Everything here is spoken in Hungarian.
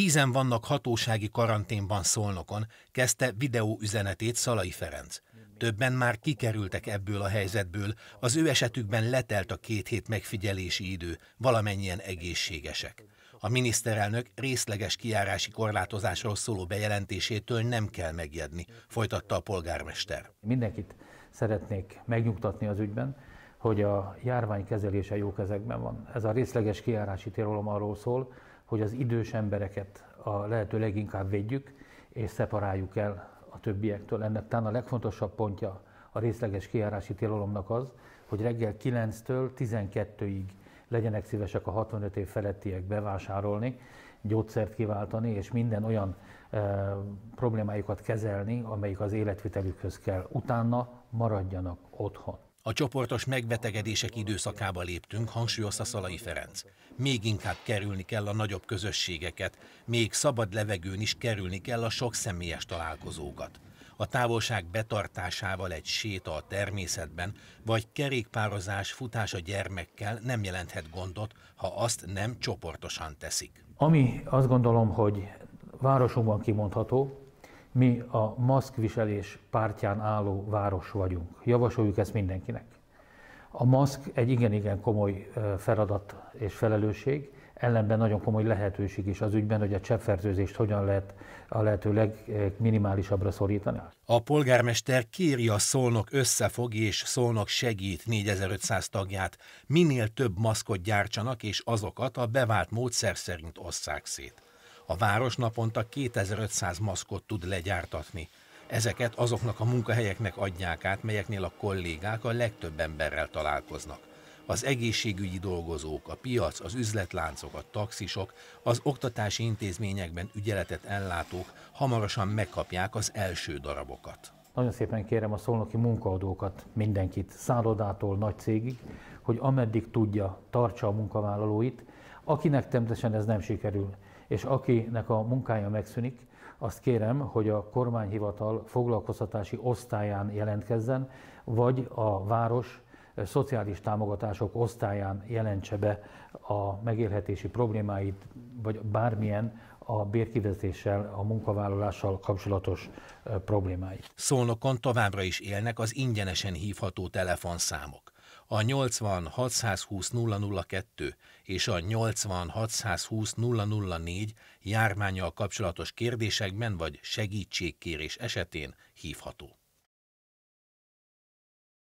Tízen vannak hatósági karanténban szolnokon, kezdte videó üzenetét Szalai Ferenc. Többen már kikerültek ebből a helyzetből, az ő esetükben letelt a két hét megfigyelési idő, valamennyien egészségesek. A miniszterelnök részleges kiárási korlátozásról szóló bejelentésétől nem kell megjedni, folytatta a polgármester. Mindenkit szeretnék megnyugtatni az ügyben, hogy a járvány kezelése jó kezekben van. Ez a részleges kiárási tilalom arról szól, hogy az idős embereket a lehető leginkább védjük, és szeparáljuk el a többiektől. Ennek talán a legfontosabb pontja a részleges kiárási tilalomnak az, hogy reggel 9-től 12-ig legyenek szívesek a 65 év felettiek bevásárolni, gyógyszert kiváltani, és minden olyan e, problémájukat kezelni, amelyik az életvitelükhöz kell. Utána maradjanak otthon. A csoportos megbetegedések időszakába léptünk, hangsúlyozta Szalai Ferenc. Még inkább kerülni kell a nagyobb közösségeket, még szabad levegőn is kerülni kell a sok személyes találkozókat. A távolság betartásával egy séta a természetben, vagy kerékpározás, futás a gyermekkel nem jelenthet gondot, ha azt nem csoportosan teszik. Ami azt gondolom, hogy városunkban kimondható, mi a maszkviselés pártján álló város vagyunk. Javasoljuk ezt mindenkinek. A maszk egy igen-igen komoly feladat és felelősség, ellenben nagyon komoly lehetőség is az ügyben, hogy a cseppfertőzést hogyan lehet a lehető legminimálisabbra szorítani. A polgármester kéri a Szolnok összefog és Szolnok segít 4500 tagját. Minél több maszkot gyártsanak és azokat a bevált módszer szerint osszák szét. A város naponta 2500 maszkot tud legyártatni. Ezeket azoknak a munkahelyeknek adják át, melyeknél a kollégák a legtöbb emberrel találkoznak. Az egészségügyi dolgozók, a piac, az üzletláncok, a taxisok, az oktatási intézményekben ügyeletet ellátók hamarosan megkapják az első darabokat. Nagyon szépen kérem a szolnoki munkaadókat, mindenkit, szállodától nagy cégig, hogy ameddig tudja, tartsa a munkavállalóit, akinek természetesen ez nem sikerül, és akinek a munkája megszűnik, azt kérem, hogy a kormányhivatal foglalkoztatási osztályán jelentkezzen, vagy a város eh, szociális támogatások osztályán jelentse be a megélhetési problémáit, vagy bármilyen a bérkivezetéssel, a munkavállalással kapcsolatos eh, problémáit. Szolnokon továbbra is élnek az ingyenesen hívható telefonszámok a 8620002 és a 8620004 620 jármányal kapcsolatos kérdésekben vagy segítségkérés esetén hívható.